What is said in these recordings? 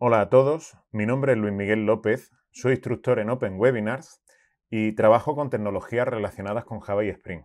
Hola a todos, mi nombre es Luis Miguel López, soy instructor en Open Webinars y trabajo con tecnologías relacionadas con Java y Spring.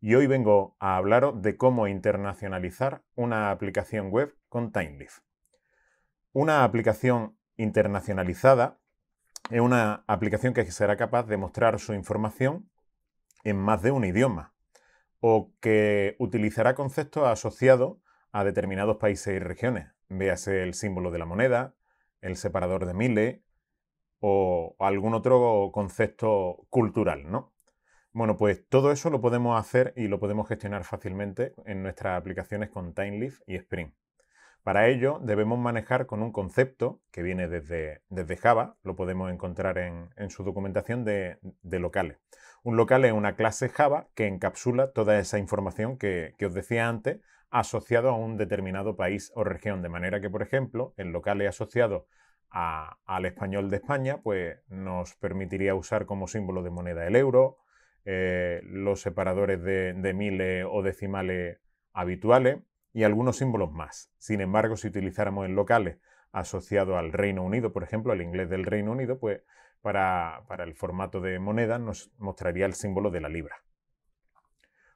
Y hoy vengo a hablaros de cómo internacionalizar una aplicación web con TimeLeaf. Una aplicación internacionalizada es una aplicación que será capaz de mostrar su información en más de un idioma o que utilizará conceptos asociados a determinados países y regiones. Véase el símbolo de la moneda, el separador de miles o algún otro concepto cultural, ¿no? Bueno, pues todo eso lo podemos hacer y lo podemos gestionar fácilmente en nuestras aplicaciones con TimeLeaf y Spring. Para ello debemos manejar con un concepto que viene desde, Java, lo podemos encontrar en, su documentación de, locales. Un local es una clase Java que encapsula toda esa información que, que os decía antes asociado a un determinado país o región. De manera que, por ejemplo, el local asociado al español de España, pues nos permitiría usar como símbolo de moneda el euro, eh, los separadores de, miles o decimales habituales y algunos símbolos más. Sin embargo, si utilizáramos el local asociado al Reino Unido, por ejemplo, el inglés del Reino Unido, pues para el formato de moneda nos mostraría el símbolo de la libra.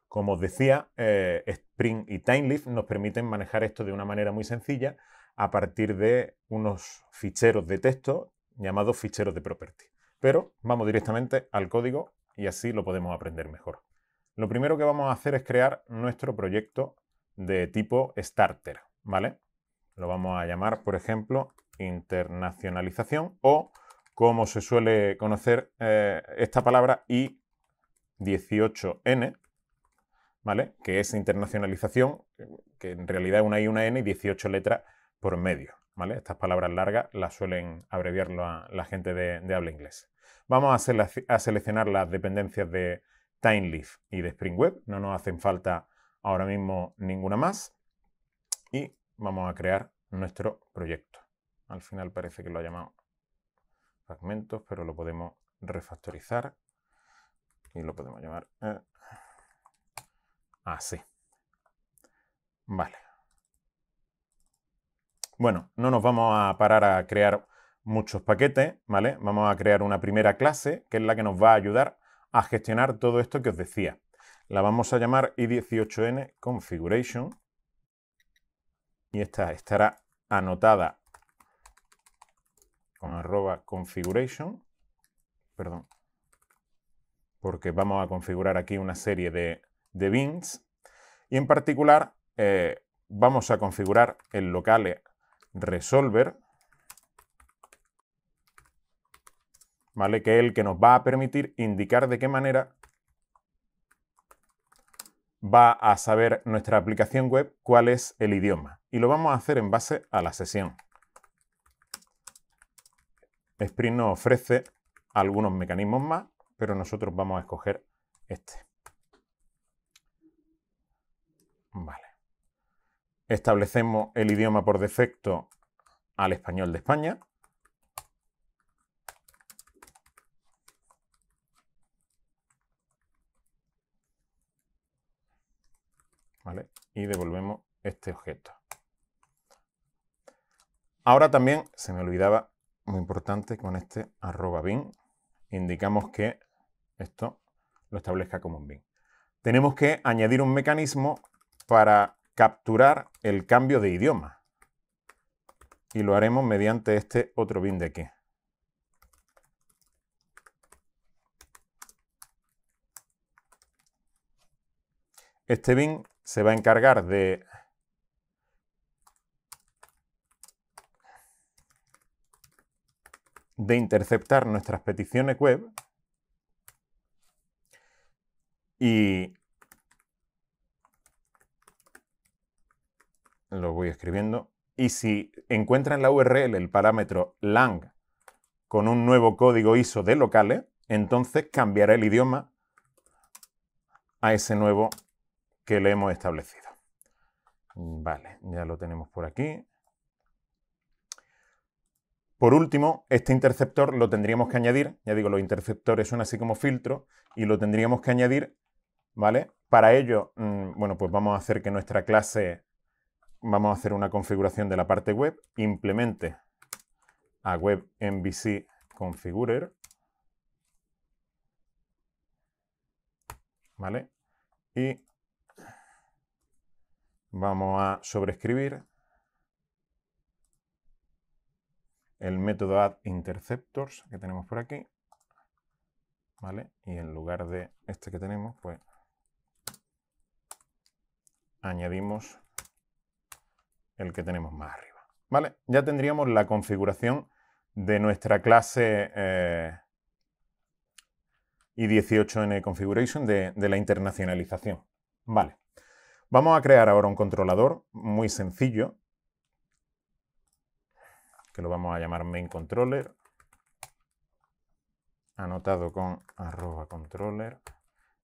Como os decía, eh, Spring y Timelift nos permiten manejar esto de una manera muy sencilla a partir de unos ficheros de texto llamados ficheros de property. Pero vamos directamente al código y así lo podemos aprender mejor. Lo primero que vamos a hacer es crear nuestro proyecto de tipo starter, ¿vale? Lo vamos a llamar, por ejemplo, internacionalización o, como se suele conocer eh, esta palabra, I18N, que es internacionalización, que en realidad es una I, una N y 18 letras por medio, ¿vale? Estas palabras largas las suelen abreviar la, gente de, habla inglés. Vamos a, seleccionar las dependencias de TimeLeaf y de spring web No nos hacen falta ahora mismo ninguna más. Y vamos a crear nuestro proyecto. Al final parece que lo ha llamado fragmentos, pero lo podemos refactorizar y lo podemos llamar eh, Así. Ah, vale. Bueno, no nos vamos a parar a crear muchos paquetes, ¿vale? Vamos a crear una primera clase, que es la que nos va a ayudar a gestionar todo esto que os decía. La vamos a llamar i18n configuration y esta estará anotada con arroba configuration, perdón, porque vamos a configurar aquí una serie de de BINS y en particular eh, vamos a configurar el locale resolver, ¿vale? que es el que nos va a permitir indicar de qué manera va a saber nuestra aplicación web cuál es el idioma. Y lo vamos a hacer en base a la sesión. Spring nos ofrece algunos mecanismos más, pero nosotros vamos a escoger este. Vale. Establecemos el idioma por defecto al español de España. ¿Vale? Y devolvemos este objeto. Ahora también, se me olvidaba, muy importante, con este arroba bin, indicamos que esto lo establezca como un bin. Tenemos que añadir un mecanismo para capturar el cambio de idioma. Y lo haremos mediante este otro bin de aquí. Este bin se va a encargar de de interceptar nuestras peticiones web y lo voy escribiendo, y si encuentra en la URL, el parámetro lang, con un nuevo código ISO de locales, entonces cambiará el idioma a ese nuevo que le hemos establecido. Vale, ya lo tenemos por aquí. Por último, este interceptor lo tendríamos que añadir, ya digo, los interceptores son así como filtros, y lo tendríamos que añadir, ¿vale? Para ello, mm, bueno, pues vamos a hacer que nuestra clase vamos a hacer una configuración de la parte web, implemente a web configurer, ¿vale? Y vamos a sobrescribir el método add interceptors que tenemos por aquí, ¿vale? Y en lugar de este que tenemos, pues añadimos el que tenemos más arriba. ¿Vale? Ya tendríamos la configuración de nuestra clase eh, i18n configuration de, la internacionalización. Vale. Vamos a crear ahora un controlador muy sencillo, que lo vamos a llamar mainController, anotado con controller,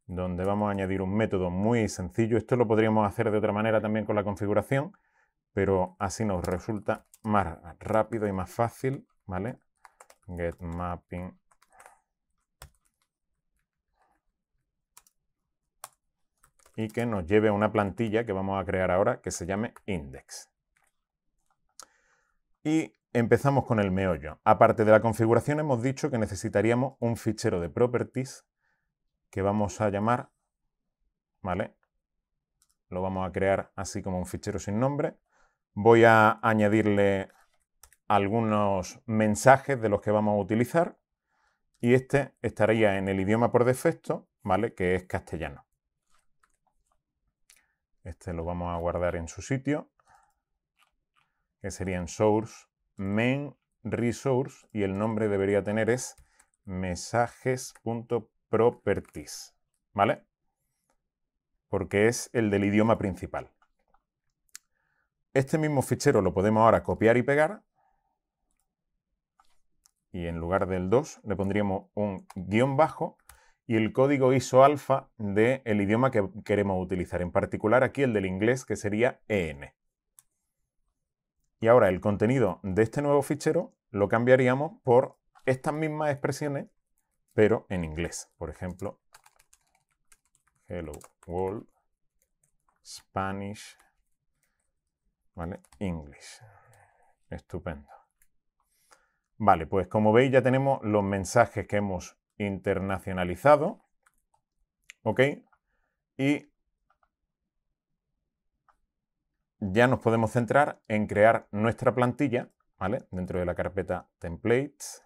donde vamos a añadir un método muy sencillo. Esto lo podríamos hacer de otra manera también con la configuración, pero así nos resulta más rápido y más fácil, ¿vale? Get mapping y que nos lleve a una plantilla que vamos a crear ahora que se llame index. Y empezamos con el meollo. Aparte de la configuración hemos dicho que necesitaríamos un fichero de properties que vamos a llamar, ¿vale? Lo vamos a crear así como un fichero sin nombre Voy a añadirle algunos mensajes de los que vamos a utilizar y este estaría en el idioma por defecto, ¿vale? Que es castellano. Este lo vamos a guardar en su sitio, que sería en source, main, resource y el nombre debería tener es mensajes.properties, ¿vale? Porque es el del idioma principal. Este mismo fichero lo podemos ahora copiar y pegar. Y en lugar del 2 le pondríamos un guión bajo y el código ISO alfa del idioma que queremos utilizar. En particular aquí el del inglés que sería EN. Y ahora el contenido de este nuevo fichero lo cambiaríamos por estas mismas expresiones, pero en inglés. Por ejemplo, hello world, Spanish, ¿Vale? English. Estupendo. Vale, pues como veis ya tenemos los mensajes que hemos internacionalizado. ¿Ok? Y ya nos podemos centrar en crear nuestra plantilla, ¿vale? Dentro de la carpeta templates.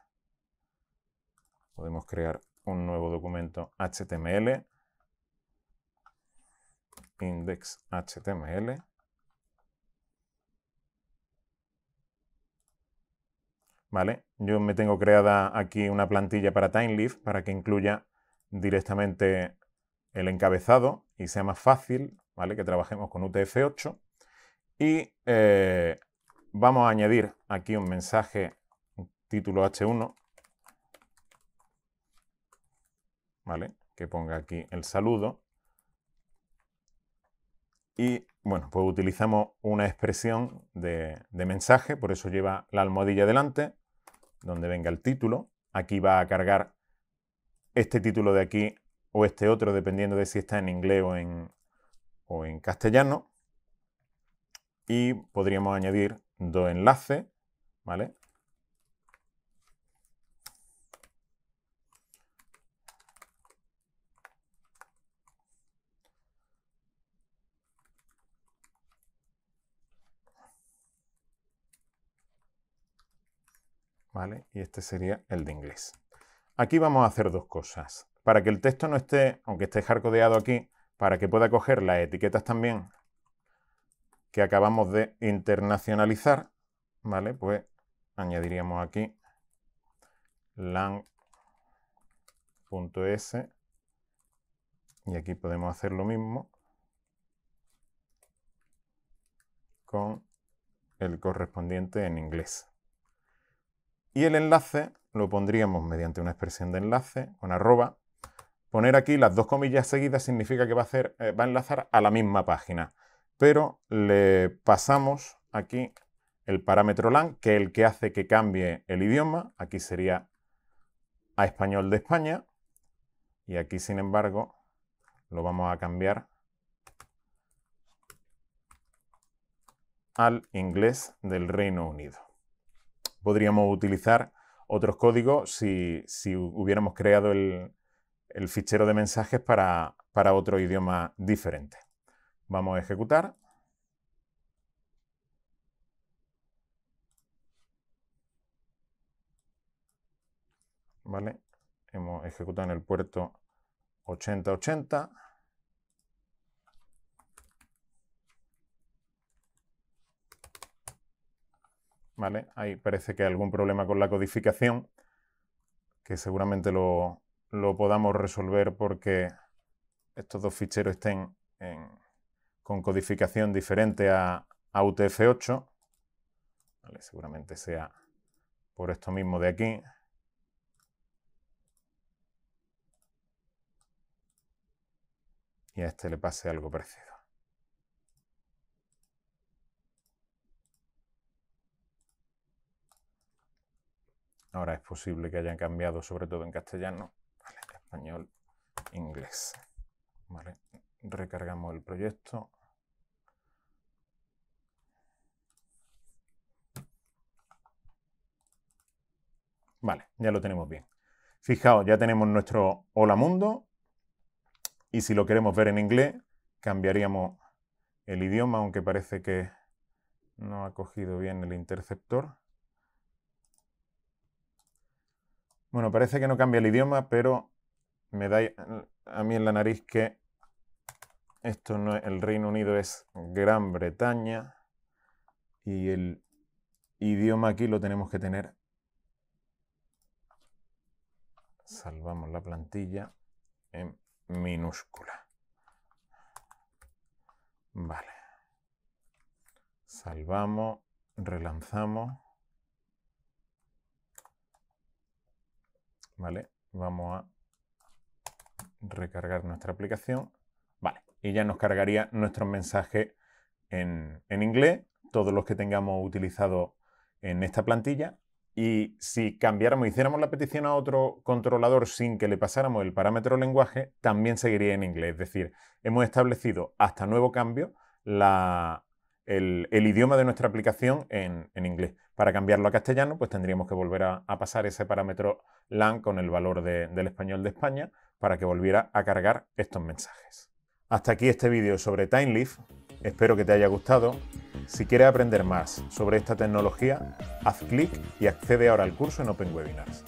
Podemos crear un nuevo documento HTML, index.html ¿vale? Yo me tengo creada aquí una plantilla para TimeLeaf para que incluya directamente el encabezado y sea más fácil, ¿vale? Que trabajemos con UTF-8. Y eh, vamos a añadir aquí un mensaje título H1, ¿vale? Que ponga aquí el saludo y bueno, pues utilizamos una expresión de, mensaje, por eso lleva la almohadilla delante, donde venga el título. Aquí va a cargar este título de aquí o este otro, dependiendo de si está en inglés o en, o en castellano. Y podríamos añadir dos enlaces, ¿vale? Y este sería el de inglés. Aquí vamos a hacer dos cosas. Para que el texto no esté, aunque esté jarcodeado aquí, para que pueda coger las etiquetas también que acabamos de internacionalizar, ¿vale? Pues añadiríamos aquí lang.s y aquí podemos hacer lo mismo con el correspondiente en inglés. Y el enlace lo pondríamos mediante una expresión de enlace con arroba. Poner aquí las dos comillas seguidas significa que va a, eh, va a enlazar a la misma página, pero le pasamos aquí el parámetro LAN, que es el que hace que cambie el idioma. Aquí sería a español de España. Y aquí, sin embargo, lo vamos a cambiar al inglés del Reino Unido podríamos utilizar otros códigos si, hubiéramos creado el, fichero de mensajes para, otro idioma diferente. Vamos a ejecutar. ¿Vale? Hemos ejecutado en el puerto 8080. ¿vale? Ahí parece que hay algún problema con la codificación, que seguramente lo, podamos resolver porque estos dos ficheros estén con codificación diferente a, a UTF-8. seguramente sea por esto mismo de aquí. Y a este le pase algo parecido. Ahora es posible que hayan cambiado, sobre todo en castellano, español, inglés. Vale, recargamos el proyecto. Vale, ya lo tenemos bien. Fijaos, ya tenemos nuestro hola mundo. Y si lo queremos ver en inglés, cambiaríamos el idioma, aunque parece que no ha cogido bien el interceptor. Bueno, parece que no cambia el idioma, pero me da a mí en la nariz que esto no es, el Reino Unido es Gran Bretaña y el idioma aquí lo tenemos que tener. Salvamos la plantilla en minúscula. Vale. Salvamos, relanzamos. Vamos a recargar nuestra aplicación. Vale, y ya nos cargaría nuestro mensaje en, en inglés, todos los que tengamos utilizado en esta plantilla. Y si cambiáramos, hiciéramos la petición a otro controlador sin que le pasáramos el parámetro lenguaje, también seguiría en inglés. Es decir, hemos establecido hasta nuevo cambio la, el, idioma de nuestra aplicación en, inglés. Para cambiarlo a castellano, pues tendríamos que volver a, pasar ese parámetro LAN con el valor del español de España para que volviera a cargar estos mensajes. Hasta aquí este vídeo sobre TimeLeaf. Espero que te haya gustado. Si quieres aprender más sobre esta tecnología, haz clic y accede ahora al curso en Open Webinars.